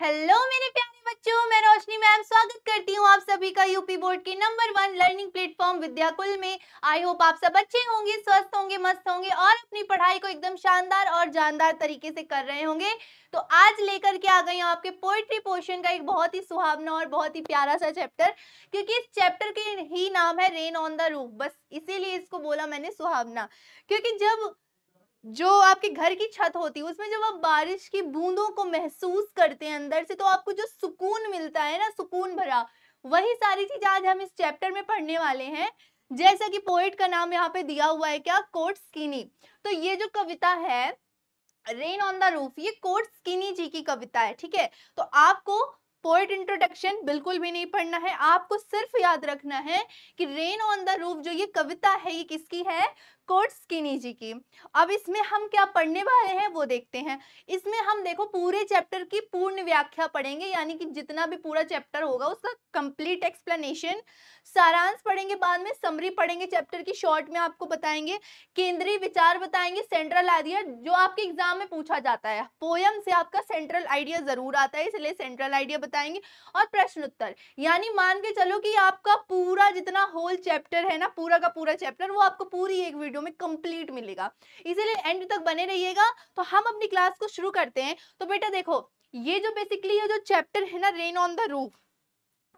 hello मेरे प्यारे बच्चों मैं रोशनी मैम स्वागत करती हूँ आप सभी का यूपी बोर्ड के number one learning platform Vidyakul में आई होप आप सब अच्छे होंगे स्वस्थ होंगे मस्त होंगे और अपनी पढ़ाई को एकदम शानदार और जानदार तरीके से कर रहे होंगे तो आज लेकर के आ गई हूँ आपके पोइट्री पोर्शन का एक बहुत ही सुहावना और बहुत ही प्यारा सा चैप्टर क्योंकि इस चैप्टर के ही नाम है रेन ऑन द रूफ बस इसीलिए इसको बोला मैंने सुहावना क्योंकि जब जो आपके घर की छत होती है उसमें जब आप बारिश की बूंदों को महसूस करते हैं अंदर से तो आपको जो सुकून मिलता है ना सुकून भरा वही सारी चीज आज हम इस चैप्टर में पढ़ने वाले हैं जैसा कि पोइट का नाम यहाँ पे दिया हुआ है क्या कोट स्कीनी तो ये जो कविता है रेन ऑन द रूफ ये कोट स्कीनी जी की कविता है ठीक है तो आपको पोइट इंट्रोडक्शन बिल्कुल भी नहीं पढ़ना है आपको सिर्फ याद रखना है कि रेन ऑन द रूफ जो ये कविता है ये किसकी है कोट स्किनी जी की अब इसमें हम क्या पढ़ने वाले हैं वो देखते हैं इसमें हम देखो पूरे चैप्टर की पूर्ण व्याख्या पढ़ेंगे यानी कि जितना भी पूरा चैप्टर होगा उसका कंप्लीट एक्सप्लेनेशन सारांश पढ़ेंगे बाद में समरी पढ़ेंगे चैप्टर की शॉर्ट में आपको बताएंगे केंद्रीय विचार बताएंगे सेंट्रल आइडिया जो आपके एग्जाम में पूछा जाता है पोयम से आपका सेंट्रल आइडिया जरूर आता है इसलिए सेंट्रल आइडिया बताएंगे और प्रश्न उत्तर यानी मान के चलो कि आपका पूरा जितना होल चैप्टर है ना पूरा का पूरा चैप्टर वो आपको पूरी एक वीडियो वीडियो में कंप्लीट मिलेगा इसीलिए एंड तक बने रहिएगा तो हम अपनी क्लास को शुरू करते हैं तो बेटा देखो ये जो बेसिकली ये जो चैप्टर है ना रेन ऑन द रूफ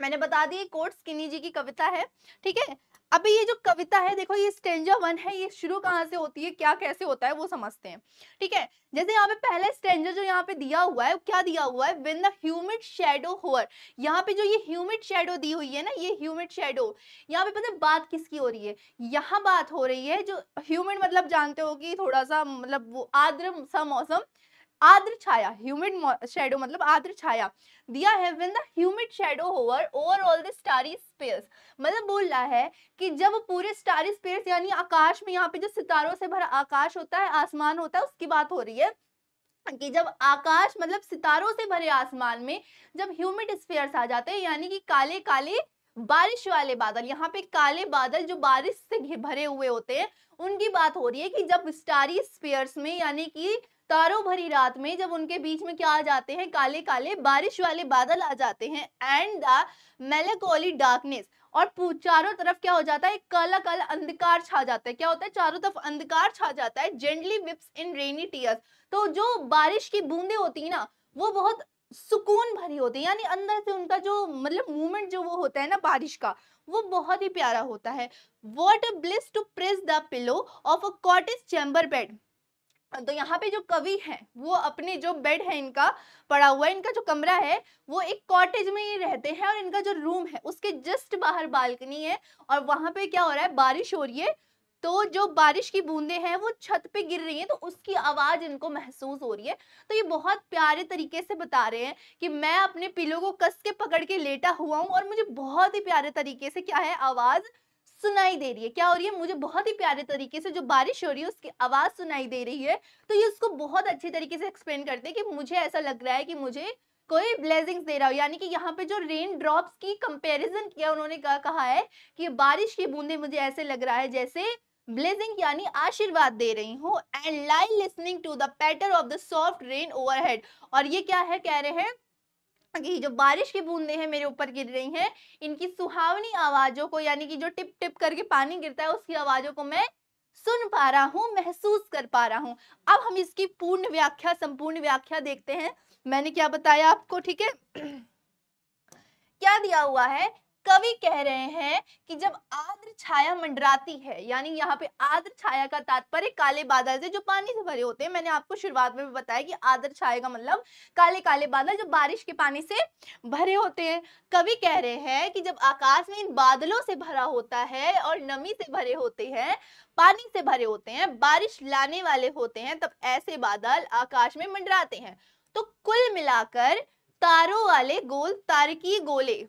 मैंने बता दी कोर्ट स्किनी जी की कविता है ठीक है अभी ये जो कविता है देखो ये स्टेंजा वन है ये शुरू कहाँ से होती है क्या कैसे होता है वो समझते हैं ठीक है जैसे यहाँ पे पहले स्टेंजा जो यहाँ पे दिया हुआ है क्या दिया हुआ है when the humid shadow hover यहाँ पे जो ये ह्यूमिड शेडो दी हुई है ना ये ह्यूमिड शेडो यहाँ पे पता बात किसकी हो रही है यहाँ बात हो रही है जो ह्यूमिड मतलब जानते हो कि थोड़ा सा मतलब वो आर्द्र सा मौसम आद्र छाया ह्यूमिड शेडो मतलब आद्र छाया दिया है when the humid shadow hover over all the starry space मतलब बोल रहा है कि जब पूरे स्टारी स्पेस यानी आकाश में यहाँ पे जो सितारों से भरा आकाश होता है आसमान होता है उसकी बात हो रही है कि जब आकाश मतलब सितारों से भरे आसमान में जब ह्यूमिड स्पेयर्स आ जाते हैं यानी कि काले काले बारिश वाले बादल यहाँ पे काले बादल जो बारिश से भरे हुए होते हैं उनकी बात हो रही है कि जब स्टारी स्पेयर्स में यानी कि तारों भरी रात में जब उनके बीच में क्या आ जाते हैं काले काले बारिश वाले बादल आ जाते हैं एंड द मेलाकोली डार्कनेस और चारों तरफ क्या हो जाता है काला काला अंधकार छा जाता है क्या होता है चारों तरफ अंधकार छा जाता है जेंटली विप्स इन रेनी टीयर्स तो जो बारिश की बूंदे होती है ना वो बहुत सुकून भरी होती है यानी अंदर से उनका जो मतलब मूवमेंट जो वो होता है ना बारिश का वो बहुत ही प्यारा होता है what a bliss to press the pillow of a cottage chamber bed तो यहाँ पे जो कवि है वो अपने जो बेड है इनका पड़ा हुआ इनका जो कमरा है वो एक कॉटेज में ही रहते हैं और इनका जो रूम है उसके जस्ट बाहर बालकनी है और वहाँ पे क्या हो रहा है बारिश हो रही है तो जो बारिश की बूंदे हैं वो छत पे गिर रही हैं तो उसकी आवाज़ इनको महसूस हो रही है तो ये बहुत प्यारे तरीके से बता रहे हैं कि मैं अपने पिलो को कस के पकड़ के लेटा हुआ हूँ और मुझे बहुत ही प्यारे तरीके से क्या है आवाज़ सुनाई दे रही है क्या हो रही है मुझे बहुत ही प्यारे तरीके से जो बारिश हो रही है उसकी आवाज़ सुनाई दे रही है तो ये उसको बहुत अच्छी तरीके से एक्सप्लेन करते हैं कि मुझे ऐसा लग रहा है कि मुझे कोई ब्लेसिंग्स दे रहा हो यानी कि यहाँ पे जो रेन ड्रॉप्स की कंपेरिजन किया उन्होंने कहा है कि बारिश की बूंदे मुझे ऐसे लग रहा है जैसे ब्लेसिंग यानी आशीर्वाद दे रही हूँ and line listening to the patter of the soft rain overhead और ये क्या है कह रहे हैं कि जो बारिश की बूंदें हैं मेरे ऊपर गिर रही हैं इनकी सुहावनी आवाज़ों को यानी कि जो टिप टिप करके पानी गिरता है उसकी आवाज़ों को मैं सुन पा रहा हूँ महसूस कर पा रहा हूँ अब हम इसकी पूर्ण व्याख्या संपूर्ण व्याख्या देखते हैं मैंने क्या बताया आपको ठीक है क्या दिया हुआ है कवि कह रहे हैं कि जब आद्र छाया मंडराती है यानी यहाँ पे आद्र छाया का तात्पर्य काले बादल से जो पानी से भरे होते हैं मैंने आपको शुरुआत में भी बताया कि आद्र छाया का मतलब काले काले बादल जो बारिश के पानी से भरे होते हैं कवि कह रहे हैं कि जब आकाश में इन बादलों से भरा होता है और नमी से भरे होते हैं पानी से भरे होते हैं बारिश लाने वाले होते हैं तब ऐसे बादल आकाश में मंडराते हैं तो कुल मिलाकर तारों वाले गोल तारकी गोले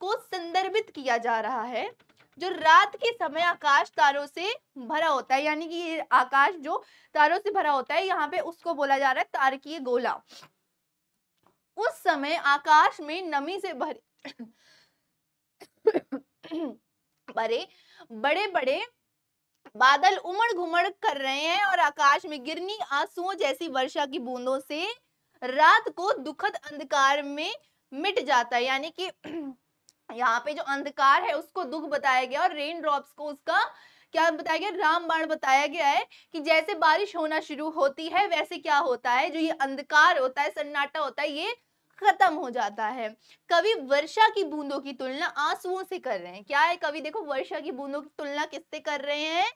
को संदर्भित किया जा रहा है जो रात के समय आकाश तारों से भरा होता है यानी कि ये आकाश जो तारों से भरा होता है यहाँ पे उसको बोला जा रहा है तारकीय गोला उस समय आकाश में नमी से भरे भरे बड़े बड़े बादल उमड़ घुमड़ कर रहे हैं और आकाश में गिरनी आंसुओं जैसी वर्षा की बूंदों से रात को दुखद अंधकार में मिट जाता है यानी कि यहाँ पे जो अंधकार है उसको दुख बताया गया और रेन ड्रॉप्स को उसका क्या बताया गया रामबाण बताया गया है कि जैसे बारिश होना शुरू होती है वैसे क्या होता है जो ये अंधकार होता है सन्नाटा होता है ये खत्म हो जाता है कवि वर्षा की बूंदों की तुलना आंसुओं से कर रहे हैं क्या है कवि देखो वर्षा की बूंदों की तुलना किससे कर रहे हैं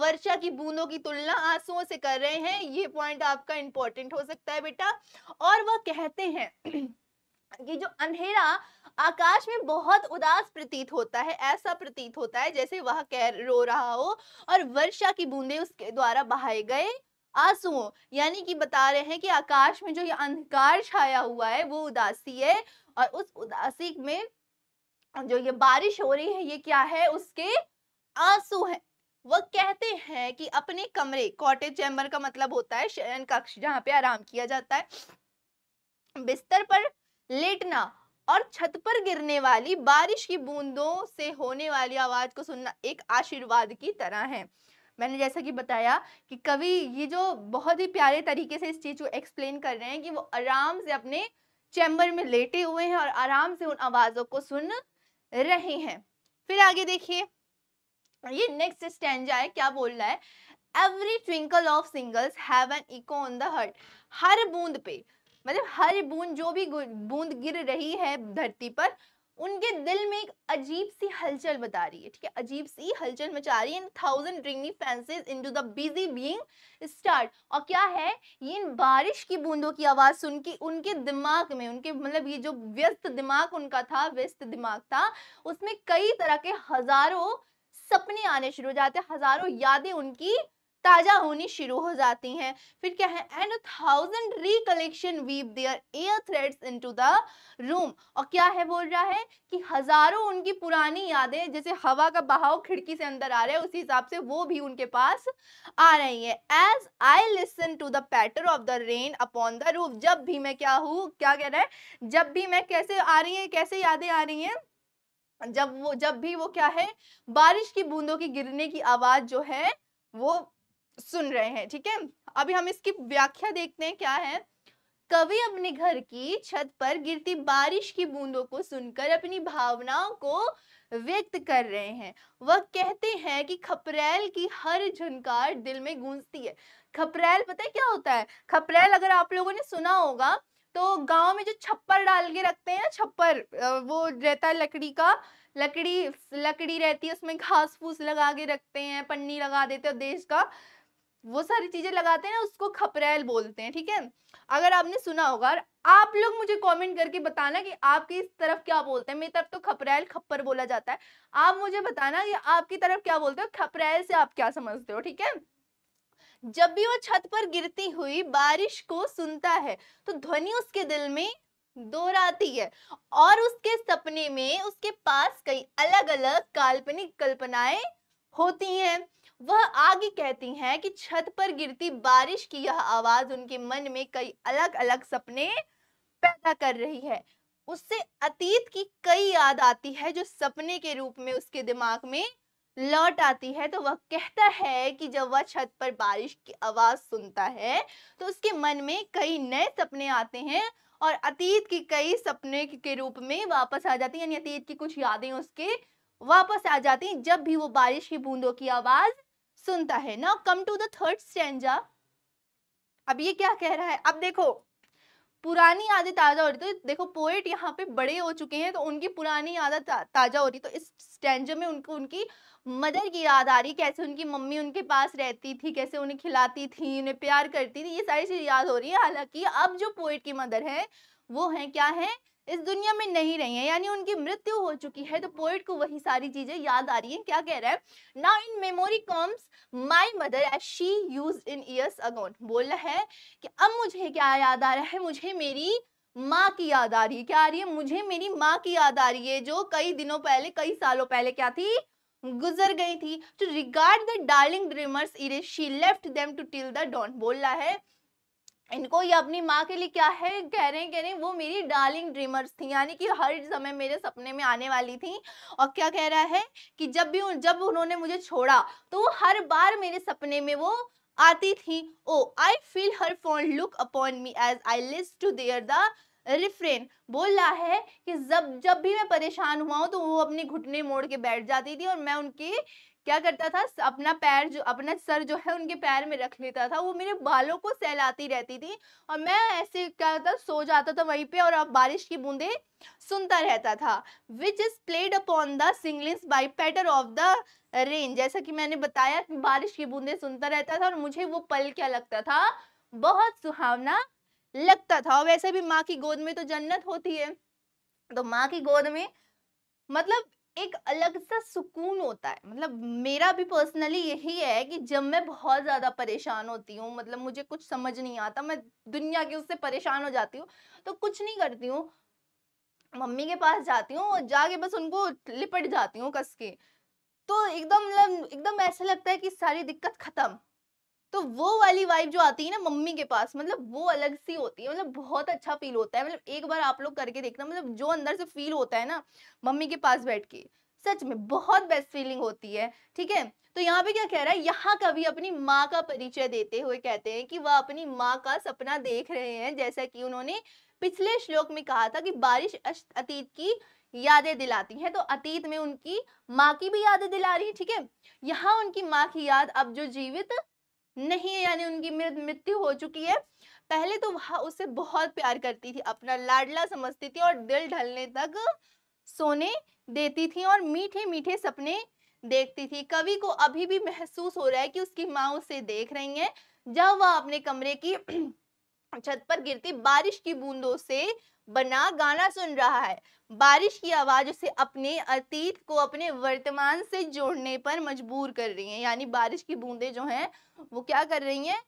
वर्षा की बूंदों की तुलना आंसुओं से कर रहे हैं ये पॉइंट आपका इंपॉर्टेंट हो सकता है बेटा और वह कहते हैं ये जो अंधेरा आकाश में बहुत उदास प्रतीत होता है ऐसा प्रतीत होता है जैसे वह कह रो रहा हो और वर्षा की बूंदें उसके द्वारा बहाए गए आंसुओं यानी कि बता रहे हैं कि आकाश में जो ये अंधकार छाया हुआ है वो उदासी है और उस उदासी में जो ये बारिश हो रही है ये क्या है उसके आंसू है वह कहते हैं कि अपने कमरे कॉटेज चैम्बर का मतलब होता है शयन कक्ष जहाँ पे आराम किया जाता है बिस्तर पर लेटना और छत पर गिरने वाली बारिश की बूंदों से होने वाली आवाज को सुनना एक आशीर्वाद की तरह है मैंने जैसा कि बताया कि कवि ये जो बहुत ही प्यारे तरीके से इस चीज़ को एक्सप्लेन कर रहे हैं कि वो आराम से अपने चैम्बर में लेटे हुए हैं और आराम से उन आवाज़ों को सुन रहे हैं फिर आगे देखिए ये नेक्स्ट स्टैंडा है क्या बोल रहा है every twinkle of shingles have an echo on the heart हर बूंद पे मतलब हर बूंद जो भी बूंद गिर रही है धरती पर उनके दिल में एक अजीब सी हलचल बता रही है ठीक है अजीब सी हलचल मचा रही है थाउजेंड रिंगी fancies into the busy being start और क्या है ये इन बारिश की बूंदों की आवाज़ सुन के उनके दिमाग में उनके मतलब ये जो व्यस्त दिमाग उनका था व्यस्त दिमाग था उसमें कई तरह के हजारों सपने आने शुरू हो जाते हजारों यादें उनकी ताजा होनी शुरू हो जाती हैं फिर क्या है and thousand recollection weave their air threads into the room और क्या है बोल रहा है कि हजारों उनकी पुरानी यादें जैसे हवा का बहाव खिड़की से अंदर आ रहा है उसी हिसाब से वो भी उनके पास आ रही है as I listen to the patter of the rain upon the roof जब भी मैं क्या हूँ क्या कह रहा है जब भी मैं कैसे आ रही है कैसे यादें आ रही हैं जब वो जब भी वो क्या है बारिश की बूंदों की गिरने की आवाज जो है वो सुन रहे हैं ठीक है अभी हम इसकी व्याख्या देखते हैं क्या है कवि अपने घर की छत पर गिरती बारिश की बूंदों को सुनकर अपनी भावनाओं को व्यक्त कर रहे हैं वह कहते हैं कि खपरेल की हर झुनकार दिल में गूंजती है खपरेल पता है क्या होता है खपरेल अगर आप लोगों ने सुना होगा तो गांव में जो छप्पर डाल के रखते हैं छप्पर वो रहता है लकड़ी का लकड़ी लकड़ी रहती है उसमें घास फूस लगा के रखते हैं पन्नी लगा देते हैं देश का वो सारी चीज़ें लगाते हैं ना उसको खपरेल बोलते हैं ठीक है अगर आपने सुना होगा आप लोग मुझे कमेंट करके बताना कि आपकी इस तरफ क्या बोलते हैं मेरी तरफ तो खपरेल खप्पर बोला जाता है आप मुझे बताना कि आपकी तरफ क्या बोलते हो खपरेल से आप क्या समझते हो ठीक है जब भी वो छत पर गिरती हुई बारिश को सुनता है तो ध्वनि उसके दिल में दोहराती है और उसके सपने में उसके पास कई अलग अलग काल्पनिक कल्पनाएं होती हैं वह आगे कहती हैं कि छत पर गिरती बारिश की यह आवाज उनके मन में कई अलग अलग सपने पैदा कर रही है उससे अतीत की कई याद आती है जो सपने के रूप में उसके दिमाग में लौट आती है तो वह कहता है कि जब वह छत पर बारिश की आवाज सुनता है तो उसके मन में कई नए सपने आते हैं और अतीत की कई सपने के रूप में वापस आ जाती है यानी अतीत की कुछ यादें उसके वापस आ जाती हैं जब भी वो बारिश की बूंदों की आवाज़ सुनता है now come to third third stanza अब ये क्या कह रहा है अब देखो पुरानी यादें ताज़ा हो रही तो देखो पोएट यहाँ पे बड़े हो चुके हैं तो उनकी पुरानी यादें ताज़ा हो रही तो इस स्टैंड में उनको उनकी मदर की याद आ रही कैसे उनकी मम्मी उनके पास रहती थी कैसे उन्हें खिलाती थी उन्हें प्यार करती थी ये सारी चीज़ याद हो रही है हालांकि अब जो पोएट की मदर है वो है क्या है इस दुनिया में नहीं रही हैं यानी उनकी मृत्यु हो चुकी है तो पोइट को वही सारी चीजें याद आ रही हैं क्या कह रहा है ना in memory comes my mother as she use in years agone बोल रहा है कि अब मुझे क्या याद आ रहा है मुझे मेरी माँ की याद आ रही है क्या आ रही है मुझे मेरी माँ की याद आ रही है जो कई दिनों पहले कई सालों पहले क्या थी गुजर गई थी to regard the darling dreamers ere she left them to till the dawn बोल रहा है इनको ये अपनी माँ के लिए क्या है कह रहे हैं कह रहे हैं वो मेरी डार्लिंग ड्रीमर्स थी यानी कि हर समय मेरे सपने में आने वाली थी और क्या कह रहा है कि जब भी जब उन्होंने मुझे छोड़ा तो वो हर बार मेरे सपने में वो आती थी oh I feel her fond look upon me as I list to there the refrain बोल रहा है कि जब जब भी मैं परेशान हुआ हूँ तो वो अपने घुटने मोड़ के बैठ जाती थी और मैं उनके क्या करता था अपना पैर जो अपना सर जो है उनके पैर में रख लेता था वो मेरे बालों को सहलाती रहती थी और मैं ऐसे क्या होता सो जाता था वहीं पे और अब बारिश की बूंदे सुनता रहता था which is played upon the shingles by patter of the rain जैसा कि मैंने बताया कि बारिश की बूंदे सुनता रहता था और मुझे वो पल क्या लगता था बहुत सुहावना लगता था और वैसे भी माँ की गोद में तो जन्नत होती है तो माँ की गोद में मतलब एक अलग सा सुकून होता है मतलब मेरा भी पर्सनली यही है कि जब मैं बहुत ज़्यादा परेशान होती हूँ मतलब मुझे कुछ समझ नहीं आता मैं दुनिया के उससे परेशान हो जाती हूँ तो कुछ नहीं करती हूँ मम्मी के पास जाती हूँ और जाके बस उनको लिपट जाती हूँ कस के तो एकदम मतलब एकदम ऐसा लगता है कि सारी दिक्कत ख़त्म तो वो वाली वाइफ जो आती है ना मम्मी के पास मतलब वो अलग सी होती है मतलब बहुत अच्छा फील होता है मतलब एक बार आप लोग करके देखना मतलब जो अंदर से फील होता है ना मम्मी के पास बैठ के सच में बहुत बेस्ट फीलिंग होती है ठीक है तो यहाँ पे क्या कह रहा है यहाँ कभी अपनी माँ का परिचय देते हुए कहते हैं कि वह अपनी माँ का सपना देख रहे हैं जैसा कि उन्होंने पिछले श्लोक में कहा था कि बारिश अतीत की यादें दिलाती है तो अतीत में उनकी माँ की भी यादें दिला रही है ठीक है यहाँ उनकी माँ की याद अब जो जीवित नहीं है यानी उनकी मृत्यु हो चुकी है पहले तो वह उसे बहुत प्यार करती थी अपना लाडला समझती थी और दिल ढलने तक सोने देती थी और मीठे मीठे सपने देखती थी कवि को अभी भी महसूस हो रहा है कि उसकी माँ उसे देख रही है जब वह अपने कमरे की छत पर गिरती बारिश की बूंदों से बना गाना सुन रहा है बारिश की आवाज़ उसे अपने अतीत को अपने वर्तमान से जोड़ने पर मजबूर कर रही है यानी बारिश की बूंदे जो हैं वो क्या कर रही हैं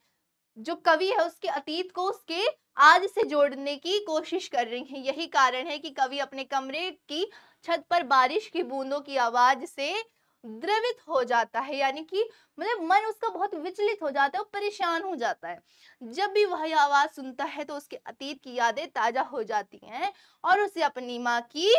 जो कवि है उसके अतीत को उसके आज से जोड़ने की कोशिश कर रही है यही कारण है कि कवि अपने कमरे की छत पर बारिश की बूंदों की आवाज़ से द्रवित हो जाता है यानी कि मतलब मन उसका बहुत विचलित हो जाता है और परेशान हो जाता है जब भी वह आवाज सुनता है तो उसके अतीत की यादें ताजा हो जाती हैं और उसे अपनी माँ की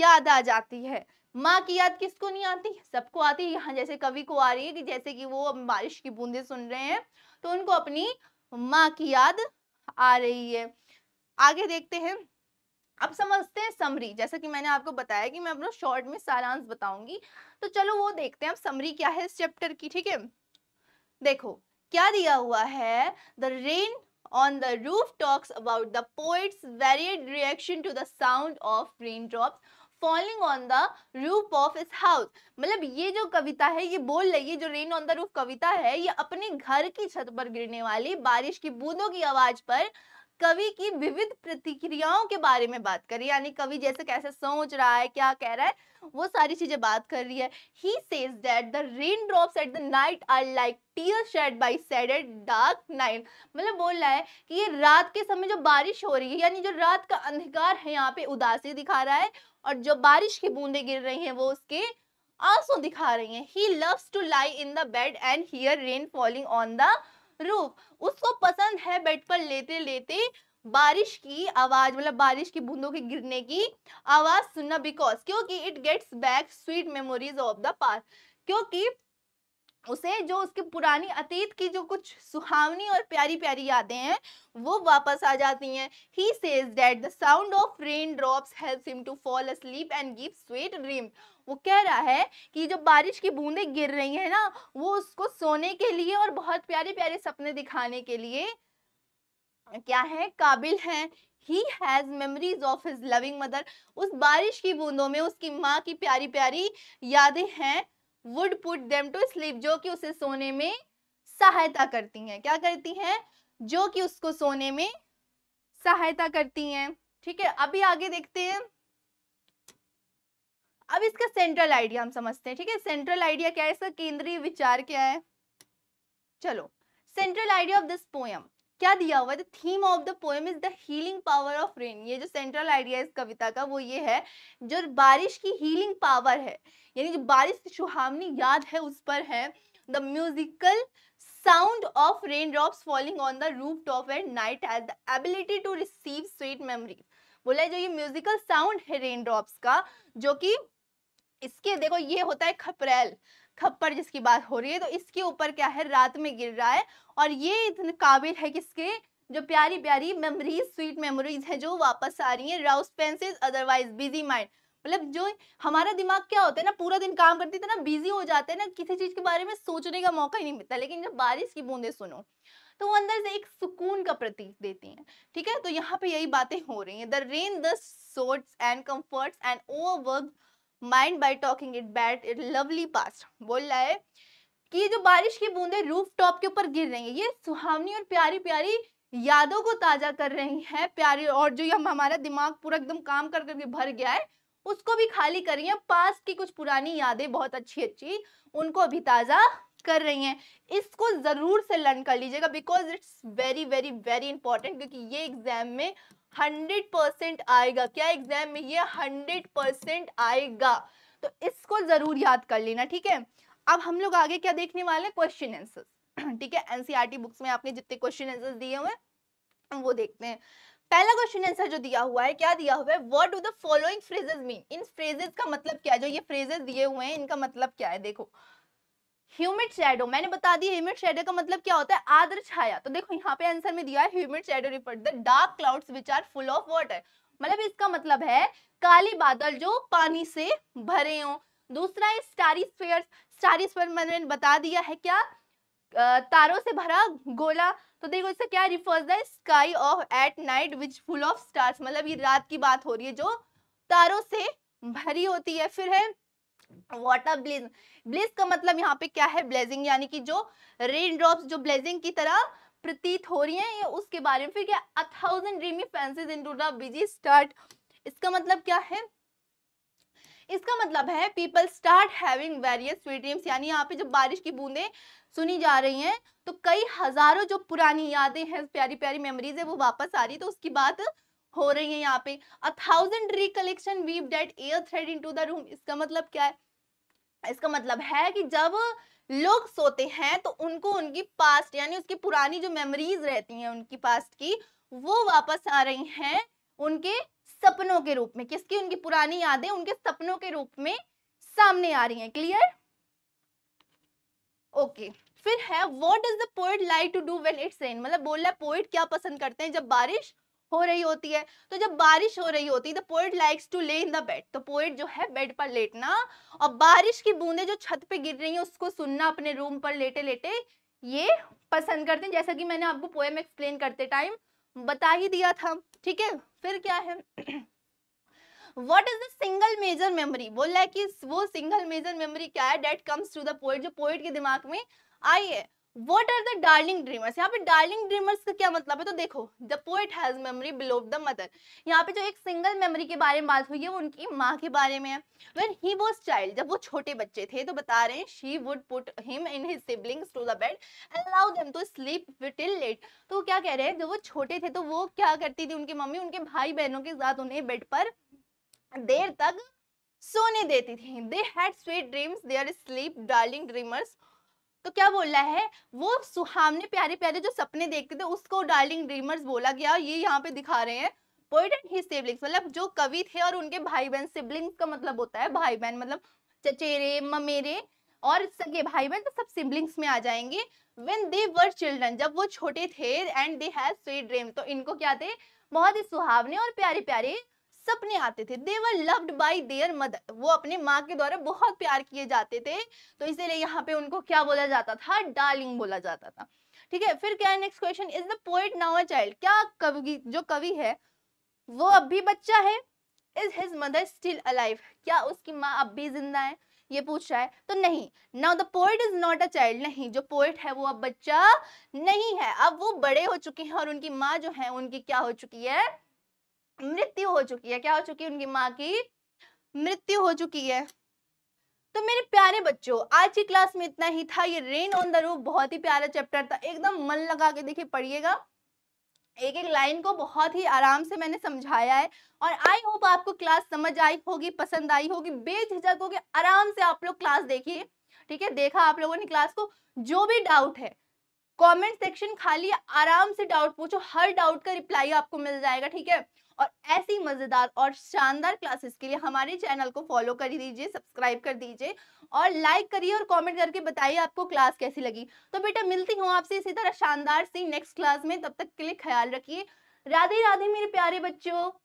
याद आ जाती है माँ की याद किसको नहीं आती सबको आती है यहाँ जैसे कवि को आ रही है कि जैसे कि वो बारिश की बूंदे सुन रहे हैं तो उनको अपनी माँ की याद आ रही है आगे देखते हैं अब समझते हैं समरी जैसा कि मैंने आपको बताया कि मैं अपना शॉर्ट में सारांश बताऊंगी तो चलो वो देखते हैं अब समरी क्या है इस चैप्टर की ठीक है देखो क्या दिया हुआ है the rain on the roof talks about the poet's poet's reaction to the sound of rain drop falling on the roof of his house मतलब ये जो कविता है ये बोल रही है जो रेन ऑन द रूफ कविता है ये अपने घर की छत पर गिरने वाली बारिश की बूंदों की आवाज पर कवि की विविध प्रतिक्रियाओं के बारे में बात करी यानी कवि जैसे कैसे सोच रहा है क्या कह रहा है वो सारी चीजें बात कर रही है he says that the rain drops at the night are like tear shed by saddened dark night मतलब बोल रहा है कि ये रात के समय जो बारिश हो रही है यानी जो रात का अंधकार है यहाँ पे उदासी दिखा रहा है और जो बारिश की बूंदे गिर रही है वो उसके आंसू दिखा रही है he loves to lie in the bed and hear rain falling on the roof उसको पसंद है बेड पर लेते लेते बारिश की आवाज मतलब बारिश की बूंदों के गिरने की आवाज सुनना बिकॉज क्योंकि it gets back sweet memories of the past क्योंकि उसे जो उसकी पुरानी अतीत की जो कुछ सुहावनी और प्यारी प्यारी यादें हैं वो वापस आ जाती हैं he says that the sound of rain drops help him to fall asleep and give sweet dream वो कह रहा है कि जो बारिश की बूंदें गिर रही हैं ना वो उसको सोने के लिए और बहुत प्यारे प्यारे सपने दिखाने के लिए क्या है काबिल है he has memories of his loving mother उस बारिश की बूंदों में उसकी माँ की प्यारी प्यारी यादें हैं would put them to sleep जो कि उसे सोने में सहायता करती हैं क्या करती हैं जो कि उसको सोने में सहायता करती हैं ठीक है अभी आगे देखते हैं अब इसका सेंट्रल आइडिया हम समझते हैं ठीक है सेंट्रल आइडिया क्या है इसका केंद्रीय विचार क्या है चलो central idea of this poem क्या दिया हुआ है the theme of the poem is the healing power of rain ये जो सेंट्रल आइडिया इस कविता का वो ये है जो बारिश की हीलिंग पावर है यानी जो बारिश की सुहावनी याद है उस पर है the musical sound of rain of falling on the roof top at night as the ability to receive sweet memory बोला है जो ये म्यूजिकल साउंड है रेन रेनड्रॉप्स का जो कि इसके देखो ये होता है खपरेल खप्पर जिसकी बात हो रही है तो इसके ऊपर क्या है रात में गिर रहा है और ये इतने काबिल है किसके जो प्यारी प्यारी मेमोरीज स्वीट मेमोरीज है जो वापस आ रही है rouse pensive otherwise busy mind मतलब जो हमारा दिमाग क्या होता है ना पूरा दिन काम करते तो ना बिजी हो जाते हैं ना किसी चीज़ के बारे में सोचने का मौका ही नहीं मिलता लेकिन जब बारिश की बूंदे सुनो तो वो अंदर से एक सुकून का प्रतीक देती हैं ठीक है तो यहाँ पे यही बातें हो रही हैं the rain the soothes and comforts and overwork mind by talking it back it lovely past बोल रहा है कि ये जो बारिश की बूंदे रूफ टॉप के ऊपर गिर रही है ये सुहावनी और प्यारी प्यारी यादों को ताजा कर रही हैं प्यारी और जो हम हमारा दिमाग पूरा एकदम काम कर करके भर गया है उसको भी खाली कर रही है पास की कुछ पुरानी यादें बहुत अच्छी अच्छी उनको अभी ताज़ा कर रही हैं इसको ज़रूर से लर्न कर लीजिएगा because it's very very very important क्योंकि ये एग्ज़ाम में हंड्रेड परसेंट आएगा क्या एग्ज़ाम में ये हंड्रेड परसेंट आएगा तो इसको ज़रूर याद कर लेना ठीक है अब हम लोग आगे क्या देखने वाले हैं क्वेश्चन आंसर ठीक है एनसीईआरटी बुक्स e में आपने जितने क्वेश्चन आंसर दिए हुए वो देखते हैं पहला क्वेश्चन आंसर जो दिया हुआ है क्या दिया हुआ है what do the following phrases mean in phrases का मतलब क्या है जो ये फ्रेजेस दिए हुए हैं इनका मतलब क्या है देखो ह्यूमिड शेडो मैंने बता दिया ह्यूमिड शेडो का मतलब क्या होता है आद्र छाया तो देखो यहाँ पे आंसर में दिया है humid shadow refer the dark clouds which are full of water मतलब इसका मतलब है काली बादल जो पानी से भरे हो दूसरा है स्टारी स्फेयर स्टारी स्फेयर मैंने बता दिया है क्या तारों से भरा गोला तो देखो इससे क्या refers the sky of at night which full of stars मतलब ये रात की बात हो रही है जो तारों से भरी होती है फिर है वाटर ब्लिज ब्लिज का मतलब यहाँ पे क्या है ब्लेजिंग यानी कि जो रेन ड्रॉप्स जो ब्लेजिंग की तरह प्रतीत हो रही हैं ये उसके बारे में फिर क्या a thousand dreamy fancies into busy start इसका मतलब क्या है इसका मतलब है people start having various sweet dreams यानी यहाँ पे जब बारिश की बूंदें सुनी जा रही हैं तो कई हजारों जो पुरानी यादें हैं प्यारी प्यारी मेमोरीज है वो वापस आ रही तो उसकी बात हो रही है यहाँ पे a thousand recollection weave their air thread into the room इसका मतलब क्या है इसका मतलब है कि जब लोग सोते हैं तो उनको उनकी पास्ट यानी उसकी पुरानी जो मेमोरीज रहती हैं उनकी पास्ट की वो वापस आ रही हैं उनके सपनों के रूप में किसकी उनकी पुरानी यादें उनके सपनों के रूप में सामने आ रही हैं क्लियर ओके फिर है what does the poet like to do when it's rain मतलब बोल रहा है पोइट क्या पसंद करते हैं जब बारिश हो रही होती है तो जब बारिश हो रही होती है the poet likes to lay in the bed तो पोइट जो है बेड पर लेटना और बारिश की बूंदे जो छत पे गिर रही है उसको सुनना अपने रूम पर लेटे लेटे ये पसंद करते हैं जैसा कि मैंने आपको पोएम एक्सप्लेन करते टाइम बता ही दिया था ठीक है फिर क्या है what is the single major memory बोल रहा है कि वो सिंगल मेजर मेमोरी क्या है that comes to the poet जो पोइट के दिमाग में आई है what are the darling dreamers यहाँ पे डार्लिंग ड्रीमर्स का क्या मतलब है तो देखो the poet has memory beloved the mother यहाँ पे जो एक सिंगल मेमरी के बारे में बात हुई है वो उनकी माँ के बारे में है वेन ही वॉज चाइल्ड जब वो छोटे बच्चे थे तो बता रहे हैं she would put him in his siblings to the bed allow them to sleep till late तो क्या कह रहे हैं जब वो छोटे थे तो वो क्या करती थी उनकी मम्मी उनके भाई बहनों के साथ उन्हें बेड पर देर तक सोने देती थी they had sweet dreams they are sleep darling dreamers तो क्या बोला है वो सुहावने प्यारे प्यारे जो सपने देखते थे उसको डार्लिंग ड्रीमर्स बोला गया ये यहाँ पे दिखा रहे हैं पोइट एंड सिबलिंग्स मतलब जो कवि थे और उनके भाई बहन सिबलिंग्स का मतलब होता है भाई बहन मतलब चचेरे ममेरे और सगे भाई बहन तो सब सिबलिंग्स में आ जाएंगे वेन दे वर चिल्ड्रन जब वो छोटे थे and they have sweet dream तो इनको क्या थे बहुत ही सुहावने और प्यारे प्यारे सपने आते थे they were loved by their mother वो अपने माँ के द्वारा बहुत प्यार किए जाते थे तो इसीलिए यहाँ पे उनको क्या बोला जाता था डार्लिंग बोला जाता था ठीक है फिर क्या है next question is the poet now a child क्या कवि जो कवि है वो अब भी बच्चा है is his mother still alive क्या उसकी माँ अब भी जिंदा है ये पूछ रहा है तो नहीं now the poet is not a child नहीं जो पोइट है वो अब बच्चा नहीं है अब वो बड़े हो चुके हैं और उनकी माँ जो है उनकी क्या हो चुकी है मृत्यु हो चुकी है क्या हो चुकी है उनकी माँ की मृत्यु हो चुकी है तो मेरे प्यारे बच्चों आज की क्लास में इतना ही था ये रेन ऑन द रूफ बहुत ही प्यारा चैप्टर था एकदम मन लगा के देखिए पढ़िएगा एक एक लाइन को बहुत ही आराम से मैंने समझाया है और आई होप आपको क्लास समझ आई होगी पसंद आई होगी बेझिझक होगी आराम से आप लोग क्लास देखिए ठीक है देखा आप लोगों ने क्लास को जो भी डाउट है कमेंट सेक्शन खाली आराम से डाउट पूछो हर डाउट का रिप्लाई आपको मिल जाएगा ठीक है और ऐसी मज़ेदार और शानदार क्लासेस के लिए हमारे चैनल को फॉलो कर दीजिए सब्सक्राइब कर दीजिए और लाइक करिए और कमेंट करके बताइए आपको क्लास कैसी लगी तो बेटा मिलती हूँ आपसे इसी तरह शानदार सी नेक्स्ट क्लास में तब तक के लिए ख्याल रखिए राधे राधे मेरे प्यारे बच्चों